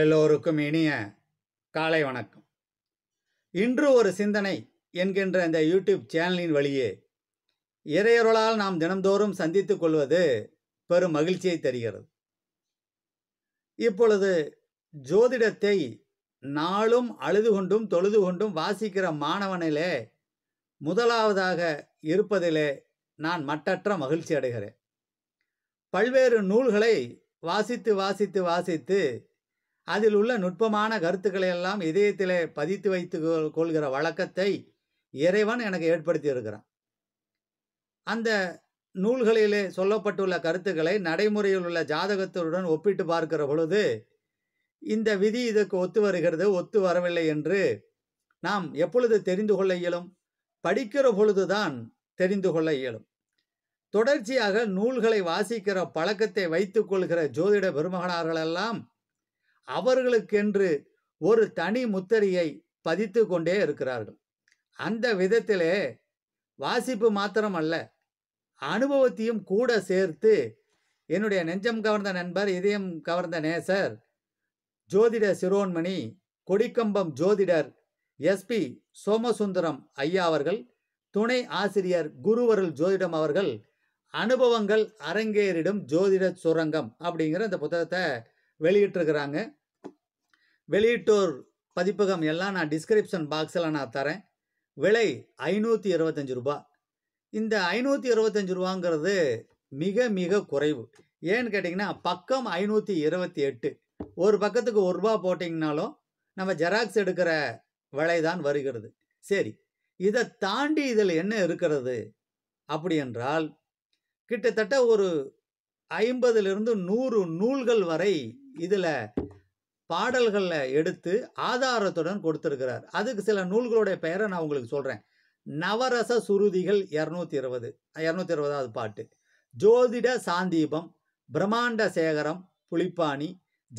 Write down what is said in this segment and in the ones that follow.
எல்லோருக்கும் இனிய காலை வணக்கம் இன்று ஒரு சிந்தனை என்கின்ற இந்த யூடியூப் சேனலின் வழியே இறையொருளால் நாம் தினந்தோறும் சந்தித்துக் கொள்வது பெரும் மகிழ்ச்சியை தருகிறது இப்பொழுது ஜோதிடத்தை நாளும் அழுது கொண்டும் தொழுது கொண்டும் வாசிக்கிற மாணவனிலே முதலாவதாக இருப்பதிலே நான் மட்டற்ற மகிழ்ச்சி அடைகிறேன் பல்வேறு நூல்களை வாசித்து வாசித்து வாசித்து அதில் உள்ள நுட்பமான கருத்துக்களை எல்லாம் இதயத்திலே பதித்து வைத்து கொள்கிற வழக்கத்தை இறைவன் எனக்கு ஏற்படுத்தி இருக்கிறான் அந்த நூல்களிலே சொல்லப்பட்டுள்ள கருத்துக்களை நடைமுறையில் உள்ள ஜாதகத்துடன் ஒப்பிட்டு பார்க்கிற பொழுது இந்த விதி இதற்கு ஒத்து வருகிறது ஒத்து வரவில்லை என்று நாம் எப்பொழுது தெரிந்து கொள்ள இயலும் படிக்கிற பொழுதுதான் தெரிந்து கொள்ள இயலும் தொடர்ச்சியாக நூல்களை வாசிக்கிற பழக்கத்தை வைத்துக்கொள்கிற ஜோதிட பெருமகனார்களெல்லாம் அவர்களுக்கென்று ஒரு தனி முத்திரையை பதித்து கொண்டே இருக்கிறார்கள் அந்த விதத்திலே வாசிப்பு மாத்திரம் அல்ல அனுபவத்தையும் கூட சேர்த்து என்னுடைய நெஞ்சம் கவர்ந்த நண்பர் இதயம் கவர்ந்த நேசர் ஜோதிட சிரோன்மணி கொடிக்கம்பம் ஜோதிடர் எஸ்பி சோமசுந்தரம் ஐயா அவர்கள் துணை ஆசிரியர் குருவருள் ஜோதிடம் அவர்கள் அனுபவங்கள் அரங்கேறிடும் ஜோதிட சுரங்கம் அப்படிங்கிற அந்த புத்தகத்தை வெளியிட்டிருக்கிறாங்க வெளியிட்டோர் பதிப்பகம் எல்லாம் நான் டிஸ்கிரிப்ஷன் பாக்ஸில் நான் தரேன் விலை ஐநூற்றி இருபத்தஞ்சி ரூபா இந்த ஐநூற்றி இருபத்தஞ்சி ரூபாங்கிறது மிக மிக குறைவு ஏன்னு கேட்டிங்கன்னா பக்கம் ஐநூற்றி இருபத்தி எட்டு ஒரு பக்கத்துக்கு ஒரு ரூபா போட்டிங்கனாலும் நம்ம ஜெராக்ஸ் எடுக்கிற விலை தான் வருகிறது சரி இதை தாண்டி இதில் என்ன இருக்கிறது அப்படி என்றால் கிட்டத்தட்ட ஒரு ஐம்பதுலேருந்து நூறு நூல்கள் வரை இதில் பாடல்களில் எடுத்து ஆதாரத்துடன் கொடுத்துருக்கிறார் அதுக்கு சில நூல்களுடைய பெயரை நான் உங்களுக்கு சொல்கிறேன் நவரச சுருதிகள் இரநூத்தி இருபது இரநூத்தி இருபதாவது பாட்டு ஜோதிட சாந்தீபம் பிரம்மாண்ட சேகரம் புலிப்பாணி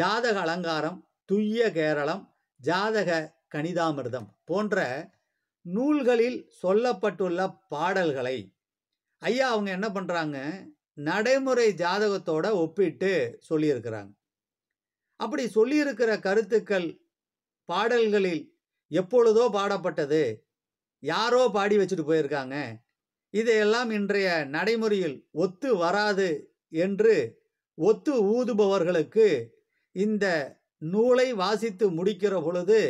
ஜாதக அலங்காரம் துய்ய கேரளம் ஜாதக கணிதாமிர்தம் போன்ற நூல்களில் சொல்லப்பட்டுள்ள பாடல்களை ஐயா அவங்க என்ன பண்ணுறாங்க நடைமுறை ஜாதகத்தோட ஒப்பிட்டு சொல்லியிருக்கிறாங்க அப்படி சொல்லியிருக்கிற கருத்துக்கள் பாடல்களில் எப்பொழுதோ பாடப்பட்டது யாரோ பாடி வச்சுட்டு போயிருக்காங்க இதையெல்லாம் இன்றைய நடைமுறையில் ஒத்து வராது என்று ஒத்து ஊதுபவர்களுக்கு இந்த நூலை வாசித்து முடிக்கிற பொழுது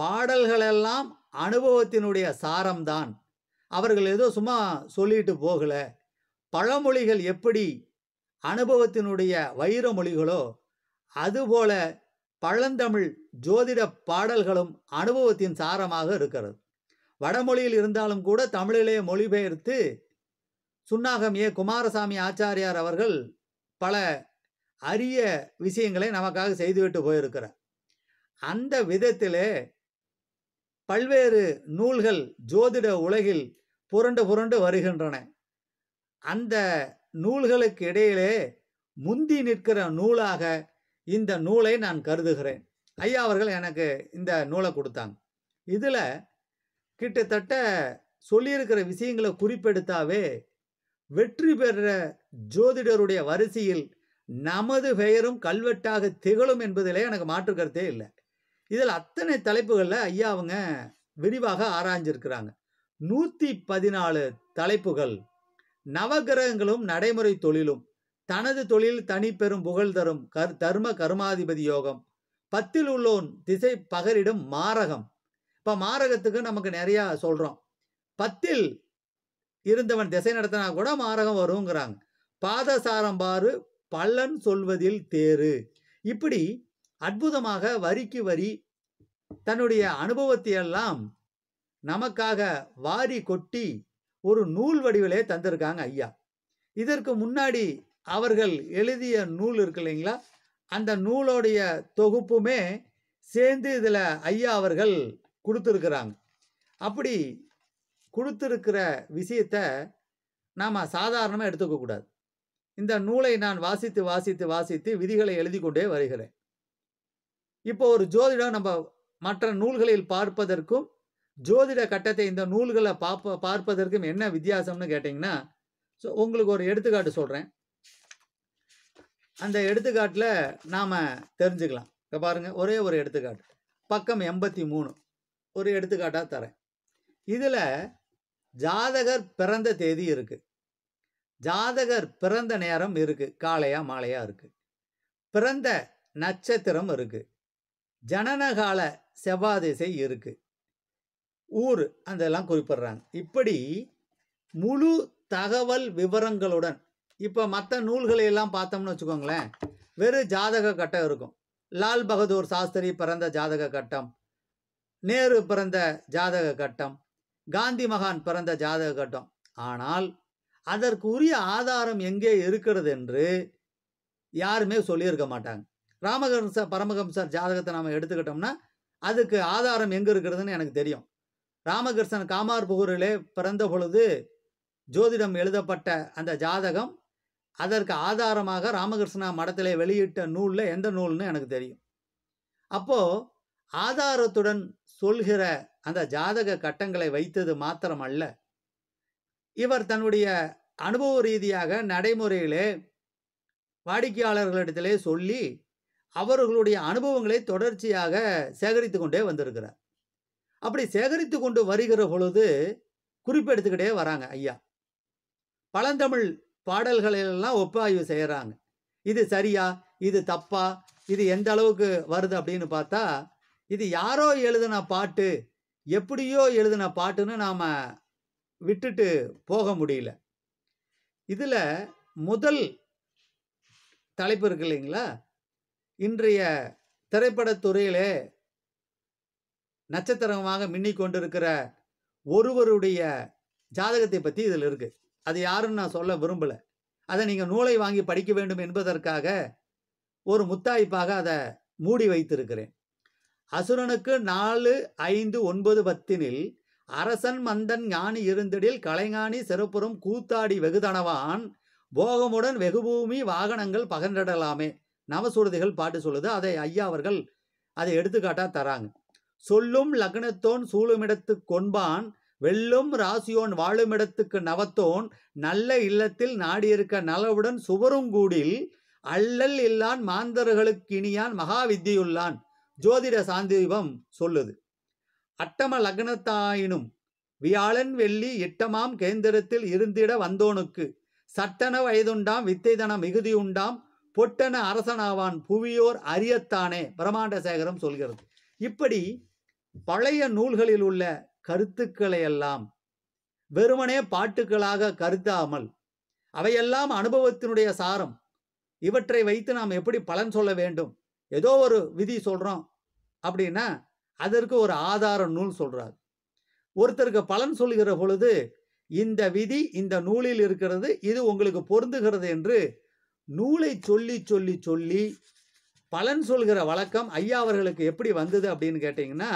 பாடல்களெல்லாம் அனுபவத்தினுடைய சாரம்தான் அவர்கள் ஏதோ சும்மா சொல்லிட்டு போகல பழமொழிகள் எப்படி அனுபவத்தினுடைய வைர மொழிகளோ அதுபோல பழந்தமிழ் ஜோதிட பாடல்களும் அனுபவத்தின் சாரமாக இருக்கிறது வடமொழியில் இருந்தாலும் கூட தமிழிலே மொழிபெயர்த்து சுன்னாகம் ஏ குமாரசாமி ஆச்சாரியார் அவர்கள் பல அரிய விஷயங்களை நமக்காக செய்துவிட்டு போயிருக்கிறார் அந்த விதத்திலே பல்வேறு நூல்கள் ஜோதிட உலகில் புரண்டு புரண்டு வருகின்றன அந்த நூல்களுக்கு இடையிலே முந்தி நிற்கிற நூலாக இந்த நூலை நான் கருதுகிறேன் ஐயா அவர்கள் எனக்கு இந்த நூலை கொடுத்தாங்க இதில் கிட்டத்தட்ட சொல்லியிருக்கிற விஷயங்களை குறிப்பெடுத்தாவே வெற்றி பெற ஜோதிடருடைய வரிசையில் நமது பெயரும் கல்வெட்டாக திகழும் என்பதிலே எனக்கு மாற்று கருத்தே இல்லை இதில் அத்தனை தலைப்புகளில் ஐயா அவங்க விரிவாக ஆராய்ஞ்சிருக்கிறாங்க நூற்றி பதினாலு தலைப்புகள் நவகிரகங்களும் நடைமுறை தொழிலும் தனது தொழில் தனி பெரும் புகழ் தரும் கர் தர்ம கர்மாதிபதி யோகம் பத்தில் உள்ளோன் திசை பகரிடும் மாரகம் இப்போ மாரகத்துக்கு நமக்கு நிறையா சொல்கிறோம் பத்தில் இருந்தவன் திசை நடத்தினா கூட மாரகம் வருங்கிறாங்க பாதசாரம்பாறு பல்லன் சொல்வதில் தேறு இப்படி அற்புதமாக வரிக்கு வரி தன்னுடைய அனுபவத்தையெல்லாம் நமக்காக வாரி கொட்டி ஒரு நூல் வடிவிலே தந்திருக்காங்க ஐயா இதற்கு முன்னாடி அவர்கள் எழுதிய நூல் இருக்கு இல்லைங்களா அந்த நூலோடைய தொகுப்புமே சேர்ந்து இதில் ஐயா அவர்கள் கொடுத்துருக்குறாங்க அப்படி கொடுத்துருக்கிற விஷயத்த நாம் சாதாரணமாக எடுத்துக்கக்கூடாது இந்த நூலை நான் வாசித்து வாசித்து வாசித்து விதிகளை எழுதி கொண்டே வருகிறேன் இப்போ ஒரு ஜோதிடம் நம்ம மற்ற நூல்களில் பார்ப்பதற்கும் ஜோதிட கட்டத்தை இந்த நூல்களை பார்ப்ப பார்ப்பதற்கும் என்ன வித்தியாசம்னு கேட்டிங்கன்னா ஸோ உங்களுக்கு ஒரு எடுத்துக்காட்டு சொல்கிறேன் அந்த எடுத்துக்காட்டில் நாம் தெரிஞ்சுக்கலாம் இப்போ பாருங்கள் ஒரே ஒரு எடுத்துக்காட்டு பக்கம் எண்பத்தி மூணு ஒரு எடுத்துக்காட்டாக தரேன் இதில் ஜாதகர் பிறந்த தேதி இருக்குது ஜாதகர் பிறந்த நேரம் இருக்குது காலையாக மாலையாக இருக்குது பிறந்த நட்சத்திரம் இருக்குது ஜனனகால செவ்வாதிசை இருக்குது ஊர் அதெல்லாம் குறிப்பிடுறாங்க இப்படி முழு தகவல் விவரங்களுடன் இப்போ மற்ற நூல்களை எல்லாம் பார்த்தோம்னு வச்சுக்கோங்களேன் வெறும் ஜாதக கட்டம் இருக்கும் லால் பகதூர் சாஸ்திரி பிறந்த ஜாதக கட்டம் நேரு பிறந்த ஜாதக கட்டம் காந்தி மகான் பிறந்த ஜாதக கட்டம் ஆனால் அதற்குரிய ஆதாரம் எங்கே இருக்கிறது என்று யாருமே சொல்லியிருக்க மாட்டாங்க ராமகம்ச பரமகம்சர் ஜாதகத்தை நாம் எடுத்துக்கிட்டோம்னா அதுக்கு ஆதாரம் எங்கே இருக்கிறதுன்னு எனக்கு தெரியும் ராமகிருஷ்ணன் காமார் புகூரிலே பிறந்த பொழுது ஜோதிடம் எழுதப்பட்ட அந்த ஜாதகம் அதற்கு ஆதாரமாக ராமகிருஷ்ணா மடத்திலே வெளியிட்ட நூலில் எந்த நூல்னு எனக்கு தெரியும் அப்போது ஆதாரத்துடன் சொல்கிற அந்த ஜாதக கட்டங்களை வைத்தது மாத்திரம் அல்ல இவர் தன்னுடைய அனுபவ ரீதியாக நடைமுறையிலே வாடிக்கையாளர்களிடத்திலே சொல்லி அவர்களுடைய அனுபவங்களை தொடர்ச்சியாக சேகரித்து கொண்டே வந்திருக்கிறார் அப்படி சேகரித்து கொண்டு வருகிற பொழுது குறிப்பெடுத்துக்கிட்டே வராங்க ஐயா பழந்தமிழ் பாடல்களெல்லாம் ஒப்பாய்வு செய்கிறாங்க இது சரியா இது தப்பா இது எந்த அளவுக்கு வருது அப்படின்னு பார்த்தா இது யாரோ எழுதின பாட்டு எப்படியோ எழுதின பாட்டுன்னு நாம் விட்டுட்டு போக முடியல இதில் முதல் தலைப்பு இருக்கு இல்லைங்களா இன்றைய திரைப்படத்துறையிலே நட்சத்திரமாக மின்னிக்கொண்டிருக்கிற ஒருவருடைய ஜாதகத்தை பற்றி இதில் இருக்குது அது யாருன்னு நான் சொல்ல விரும்பலை அதை நீங்கள் நூலை வாங்கி படிக்க வேண்டும் என்பதற்காக ஒரு முத்தாய்ப்பாக அதை மூடி வைத்திருக்கிறேன் அசுரனுக்கு நாலு ஐந்து ஒன்பது பத்தினில் அரசன் மந்தன் ஞானி இருந்திடில் கலைஞானி சிறப்புறம் கூத்தாடி வெகுதனவான் போகமுடன் வெகுபூமி வாகனங்கள் பகன்றிடலாமே நவசுருதிகள் பாட்டு சொல்லுது அதை ஐயா அவர்கள் அதை எடுத்துக்காட்டா தராங்க சொல்லும் லக்னத்தோன் சூழுமிடத்து கொண்பான் வெல்லும் ராசியோன் வாழுமிடத்துக்கு நவத்தோன் நல்ல இல்லத்தில் நாடியிருக்க நலவுடன் சுவருங்கூடில் அல்லல் இல்லான் மாந்தர்களுக்கு இனியான் மகாவித்தியுள்ளான் ஜோதிட சாந்திபம் சொல்லுது அட்டம லக்னத்தாயினும் வியாழன் வெள்ளி எட்டமாம் கேந்திரத்தில் இருந்திட வந்தோனுக்கு சட்டன வயதுண்டாம் வித்தைதன மிகுதியுண்டாம் பொட்டன அரசனாவான் புவியோர் அரியத்தானே பிரமாண்ட சேகரம் சொல்கிறது இப்படி பழைய நூல்களில் உள்ள கருத்துக்களை எல்லாம் வெறுமனே பாட்டுகளாக கருத்தாமல் அவையெல்லாம் அனுபவத்தினுடைய சாரம் இவற்றை வைத்து நாம் எப்படி பலன் சொல்ல வேண்டும் ஏதோ ஒரு விதி சொல்கிறோம் அப்படின்னா அதற்கு ஒரு ஆதார நூல் சொல்கிறார் ஒருத்தருக்கு பலன் சொல்கிற பொழுது இந்த விதி இந்த நூலில் இருக்கிறது இது உங்களுக்கு பொருந்துகிறது என்று நூலை சொல்லி சொல்லி சொல்லி பலன் சொல்கிற வழக்கம் ஐயா அவர்களுக்கு எப்படி வந்தது அப்படின்னு கேட்டிங்கன்னா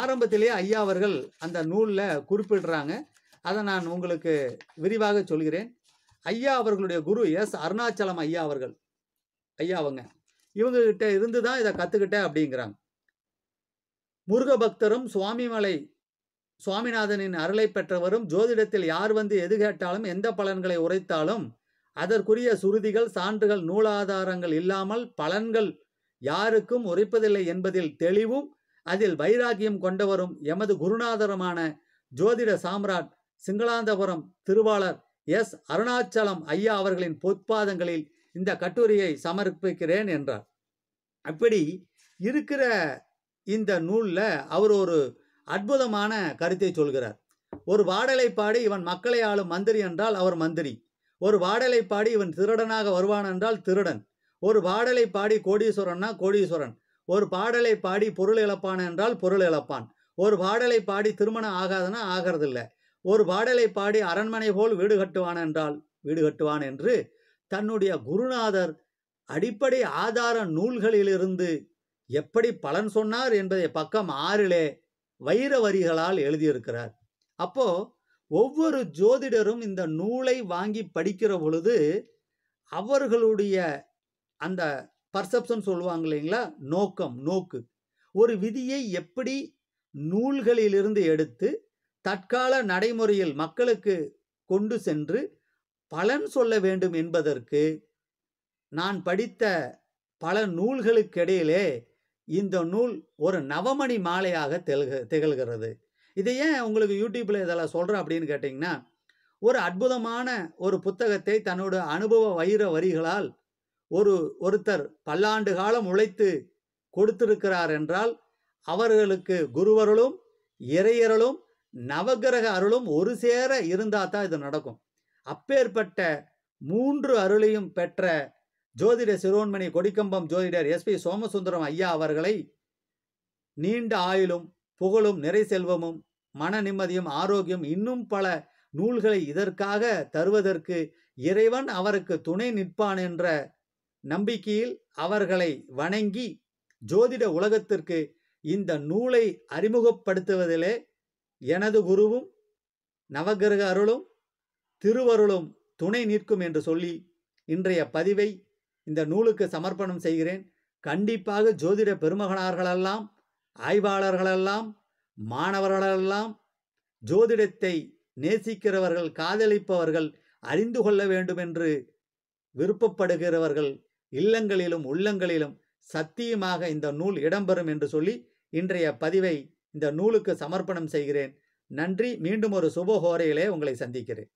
ஆரம்பத்திலே ஐயா அவர்கள் அந்த நூலில் குறிப்பிடுறாங்க அதை நான் உங்களுக்கு விரிவாக சொல்கிறேன் ஐயா அவர்களுடைய குரு எஸ் அருணாச்சலம் ஐயா அவர்கள் ஐயா அவங்க இவங்ககிட்ட இருந்து தான் இதை கற்றுக்கிட்டேன் அப்படிங்கிறாங்க முருக பக்தரும் சுவாமிமலை சுவாமிநாதனின் அருளை பெற்றவரும் ஜோதிடத்தில் யார் வந்து எது கேட்டாலும் எந்த பலன்களை உரைத்தாலும் அதற்குரிய சுருதிகள் சான்றுகள் நூலாதாரங்கள் இல்லாமல் பலன்கள் யாருக்கும் உரைப்பதில்லை என்பதில் தெளிவும் அதில் வைராகியம் கொண்டவரும் எமது குருநாதருமான ஜோதிட சாம்ராட் சிங்களாந்தபுரம் திருவாளர் எஸ் அருணாச்சலம் ஐயா அவர்களின் பொற்பாதங்களில் இந்த கட்டுரையை சமர்ப்பிக்கிறேன் என்றார் அப்படி இருக்கிற இந்த நூலில் அவர் ஒரு அற்புதமான கருத்தை சொல்கிறார் ஒரு வாடலை பாடி இவன் மக்களை ஆளும் மந்திரி என்றால் அவர் மந்திரி ஒரு வாடலை பாடி இவன் திருடனாக வருவான் என்றால் திருடன் ஒரு வாடலை பாடி கோடீஸ்வரன்னா கோடீஸ்வரன் ஒரு பாடலை பாடி பொருள் இழப்பான் என்றால் பொருள் இழப்பான் ஒரு பாடலை பாடி திருமணம் ஆகாதுன்னா ஆகிறதில்ல ஒரு பாடலை பாடி அரண்மனை போல் வீடு கட்டுவான் என்றால் வீடு கட்டுவான் என்று தன்னுடைய குருநாதர் அடிப்படை ஆதார நூல்களிலிருந்து எப்படி பலன் சொன்னார் என்பதை பக்கம் ஆறிலே வைர வரிகளால் எழுதியிருக்கிறார் அப்போ ஒவ்வொரு ஜோதிடரும் இந்த நூலை வாங்கி படிக்கிற பொழுது அவர்களுடைய அந்த பர்செப்ஷன் சொல்லுவாங்க இல்லைங்களா நோக்கம் நோக்கு ஒரு விதியை எப்படி நூல்களிலிருந்து எடுத்து தற்கால நடைமுறையில் மக்களுக்கு கொண்டு சென்று பலன் சொல்ல வேண்டும் என்பதற்கு நான் படித்த பல நூல்களுக்கிடையிலே இந்த நூல் ஒரு நவமணி மாலையாக தெல்க திகழ்கிறது இதை ஏன் உங்களுக்கு யூடியூப்பில் இதெல்லாம் சொல்கிறேன் அப்படின்னு கேட்டிங்கன்னா ஒரு அற்புதமான ஒரு புத்தகத்தை தன்னோட அனுபவ வைர வரிகளால் ஒரு ஒருத்தர் பல்லாண்டு காலம் உழைத்து கொடுத்திருக்கிறார் என்றால் அவர்களுக்கு குருவர்களும் இறையருளும் நவகிரக அருளும் ஒரு சேர இருந்தால் தான் இது நடக்கும் அப்பேற்பட்ட மூன்று அருளையும் பெற்ற ஜோதிடர் சிறுவன்மணி கொடிக்கம்பம் ஜோதிடர் எஸ்பி சோமசுந்தரம் ஐயா அவர்களை நீண்ட ஆயுளும் புகழும் நிறை செல்வமும் மன நிம்மதியும் ஆரோக்கியம் இன்னும் பல நூல்களை இதற்காக தருவதற்கு இறைவன் அவருக்கு துணை நிற்பான் என்ற நம்பிக்கையில் அவர்களை வணங்கி ஜோதிட உலகத்திற்கு இந்த நூலை அறிமுகப்படுத்துவதிலே எனது குருவும் நவகிரக அருளும் திருவருளும் துணை நிற்கும் என்று சொல்லி இன்றைய பதிவை இந்த நூலுக்கு சமர்ப்பணம் செய்கிறேன் கண்டிப்பாக ஜோதிட பெருமகனார்களெல்லாம் ஆய்வாளர்களெல்லாம் மாணவர்களெல்லாம் ஜோதிடத்தை நேசிக்கிறவர்கள் காதலிப்பவர்கள் அறிந்து கொள்ள வேண்டும் என்று விருப்பப்படுகிறவர்கள் இல்லங்களிலும் உள்ளங்களிலும் சத்தியமாக இந்த நூல் இடம்பெறும் என்று சொல்லி இன்றைய பதிவை இந்த நூலுக்கு சமர்ப்பணம் செய்கிறேன் நன்றி மீண்டும் ஒரு சுபஹோரையிலே உங்களை சந்திக்கிறேன்